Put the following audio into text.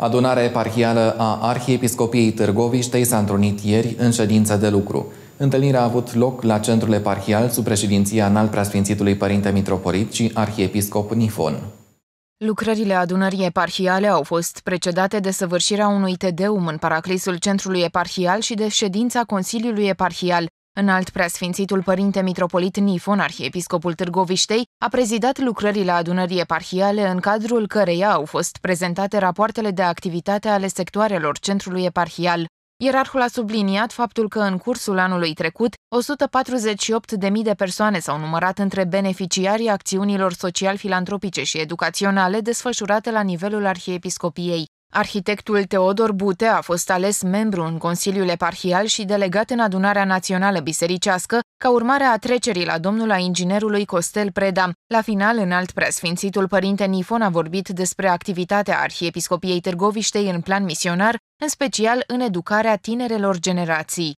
Adunarea eparhială a Arhiepiscopiei Târgoviștei s-a întrunit ieri în ședință de lucru. Întâlnirea a avut loc la centrul eparhial sub președinția înalt preasfințitului Părinte Mitropolit și Arhiepiscop Nifon. Lucrările adunării eparhiale au fost precedate de săvârșirea unui tedeum în paraclisul centrului eparhial și de ședința Consiliului Eparhial, Înalt preasfințitul părinte mitropolit Nifon, arhiepiscopul Târgoviștei, a prezidat lucrările adunării eparhiale în cadrul căreia au fost prezentate rapoartele de activitate ale sectoarelor centrului eparhial. Ierarhul a subliniat faptul că în cursul anului trecut, 148.000 de persoane s-au numărat între beneficiarii acțiunilor social-filantropice și educaționale desfășurate la nivelul Arhiepiscopiei. Arhitectul Teodor Bute a fost ales membru în Consiliul Eparhial și delegat în Adunarea Națională Bisericească ca urmare a trecerii la domnul a inginerului Costel Preda. La final, în alt preasfințitul părinte Nifon a vorbit despre activitatea Arhiepiscopiei Târgoviștei în plan misionar, în special în educarea tinerelor generații.